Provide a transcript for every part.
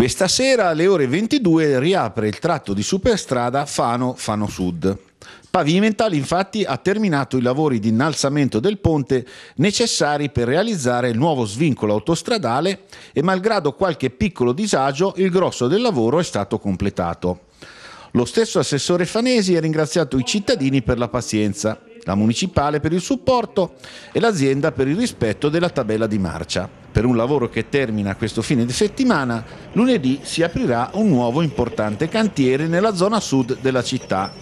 Questa sera alle ore 22 riapre il tratto di superstrada Fano-Fano Sud. Pavimental infatti ha terminato i lavori di innalzamento del ponte necessari per realizzare il nuovo svincolo autostradale e malgrado qualche piccolo disagio il grosso del lavoro è stato completato. Lo stesso assessore Fanesi ha ringraziato i cittadini per la pazienza, la municipale per il supporto e l'azienda per il rispetto della tabella di marcia per un lavoro che termina questo fine di settimana, lunedì si aprirà un nuovo importante cantiere nella zona sud della città,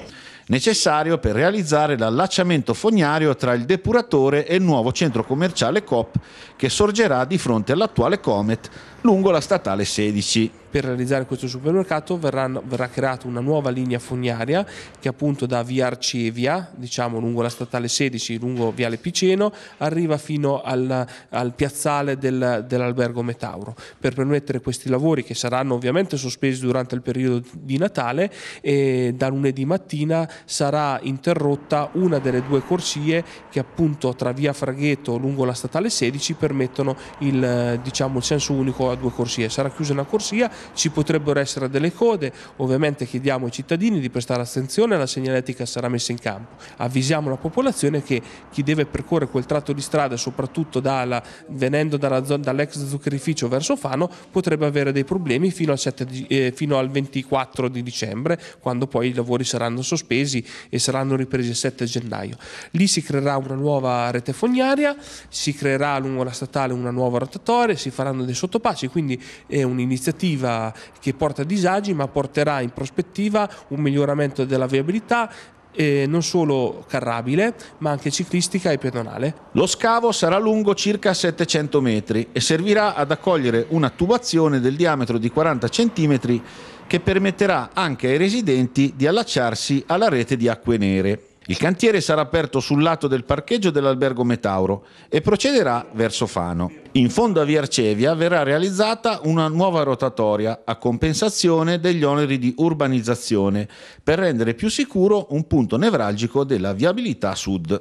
necessario per realizzare l'allacciamento fognario tra il depuratore e il nuovo centro commerciale COP che sorgerà di fronte all'attuale Comet lungo la statale 16. Per realizzare questo supermercato verranno, verrà creata una nuova linea fognaria che appunto da via Arcevia, diciamo lungo la statale 16, lungo viale Piceno, arriva fino al, al piazzale del, dell'albergo Metauro per permettere questi lavori che saranno ovviamente sospesi durante il periodo di Natale e da lunedì mattina sarà interrotta una delle due corsie che appunto tra via Fraghetto lungo la statale 16 permettono il, diciamo, il senso unico a due corsie. Sarà chiusa una corsia ci potrebbero essere delle code, ovviamente chiediamo ai cittadini di prestare attenzione, la segnaletica sarà messa in campo, avvisiamo la popolazione che chi deve percorrere quel tratto di strada, soprattutto dalla, venendo dall'ex zuccherificio verso Fano, potrebbe avere dei problemi fino al, 7, eh, fino al 24 di dicembre, quando poi i lavori saranno sospesi e saranno ripresi il 7 gennaio. Lì si creerà una nuova rete fognaria, si creerà lungo la statale una nuova rotatoria, si faranno dei sottopassi, quindi è un'iniziativa cosa che porta disagi ma porterà in prospettiva un miglioramento della viabilità eh, non solo carrabile ma anche ciclistica e pedonale. Lo scavo sarà lungo circa 700 metri e servirà ad accogliere una tubazione del diametro di 40 cm che permetterà anche ai residenti di allacciarsi alla rete di acque nere. Il cantiere sarà aperto sul lato del parcheggio dell'albergo Metauro e procederà verso Fano. In fondo a Via Arcevia verrà realizzata una nuova rotatoria a compensazione degli oneri di urbanizzazione per rendere più sicuro un punto nevralgico della viabilità sud.